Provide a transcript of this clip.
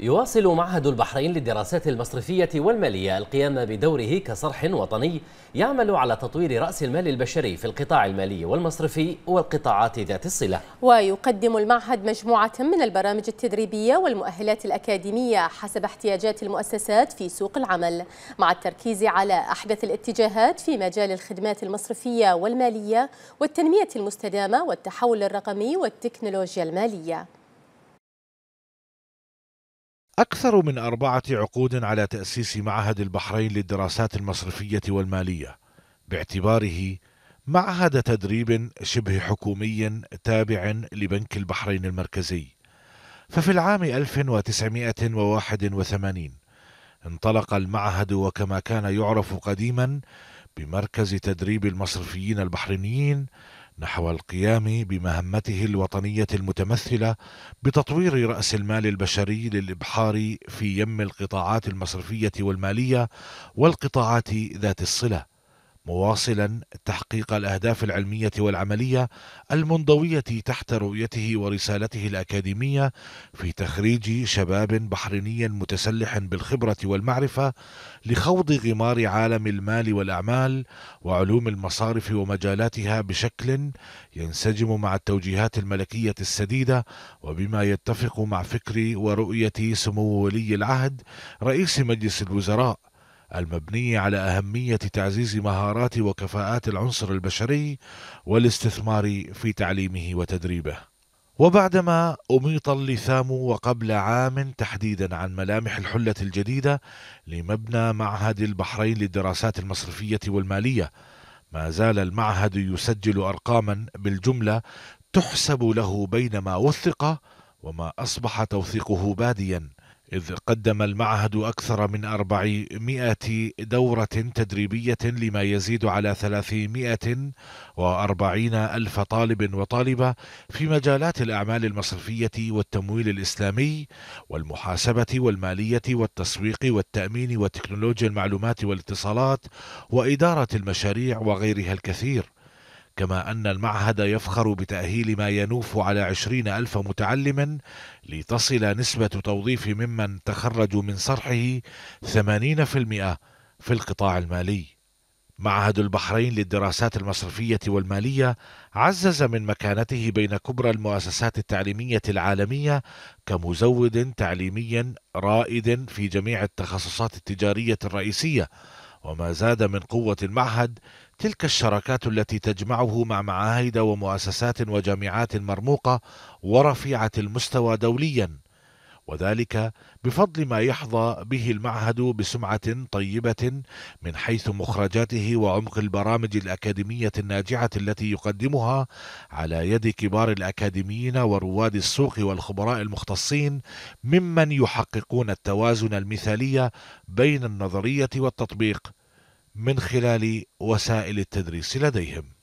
يواصل معهد البحرين للدراسات المصرفية والمالية القيام بدوره كصرح وطني يعمل على تطوير رأس المال البشري في القطاع المالي والمصرفي والقطاعات ذات الصلة ويقدم المعهد مجموعة من البرامج التدريبية والمؤهلات الأكاديمية حسب احتياجات المؤسسات في سوق العمل مع التركيز على أحدث الاتجاهات في مجال الخدمات المصرفية والمالية والتنمية المستدامة والتحول الرقمي والتكنولوجيا المالية أكثر من أربعة عقود على تأسيس معهد البحرين للدراسات المصرفية والمالية باعتباره معهد تدريب شبه حكومي تابع لبنك البحرين المركزي ففي العام 1981 انطلق المعهد وكما كان يعرف قديما بمركز تدريب المصرفيين البحرينيين نحو القيام بمهمته الوطنية المتمثلة بتطوير رأس المال البشري للإبحار في يم القطاعات المصرفية والمالية والقطاعات ذات الصلة مواصلا تحقيق الاهداف العلميه والعمليه المنضويه تحت رؤيته ورسالته الاكاديميه في تخريج شباب بحريني متسلح بالخبره والمعرفه لخوض غمار عالم المال والاعمال وعلوم المصارف ومجالاتها بشكل ينسجم مع التوجيهات الملكيه السديده وبما يتفق مع فكر ورؤيه سمو ولي العهد رئيس مجلس الوزراء المبنية على أهمية تعزيز مهارات وكفاءات العنصر البشري والاستثمار في تعليمه وتدريبه. وبعدما أميط اللثام وقبل عام تحديدا عن ملامح الحلة الجديدة لمبنى معهد البحرين للدراسات المصرفية والمالية، ما زال المعهد يسجل أرقاما بالجملة تحسب له بين ما وثق وما أصبح توثيقه باديا إذ قدم المعهد أكثر من 400 دورة تدريبية لما يزيد على 340 ألف طالب وطالبة في مجالات الأعمال المصرفية والتمويل الإسلامي والمحاسبة والمالية والتسويق والتأمين وتكنولوجيا المعلومات والاتصالات وإدارة المشاريع وغيرها الكثير كما أن المعهد يفخر بتأهيل ما ينوف على عشرين ألف متعلم لتصل نسبة توظيف ممن تخرجوا من صرحه ثمانين في المئة في القطاع المالي معهد البحرين للدراسات المصرفية والمالية عزز من مكانته بين كبرى المؤسسات التعليمية العالمية كمزود تعليمي رائد في جميع التخصصات التجارية الرئيسية وما زاد من قوة المعهد تلك الشراكات التي تجمعه مع معاهد ومؤسسات وجامعات مرموقة ورفيعة المستوى دوليا وذلك بفضل ما يحظى به المعهد بسمعة طيبة من حيث مخرجاته وعمق البرامج الأكاديمية الناجعة التي يقدمها على يد كبار الأكاديميين ورواد السوق والخبراء المختصين ممن يحققون التوازن المثالي بين النظرية والتطبيق من خلال وسائل التدريس لديهم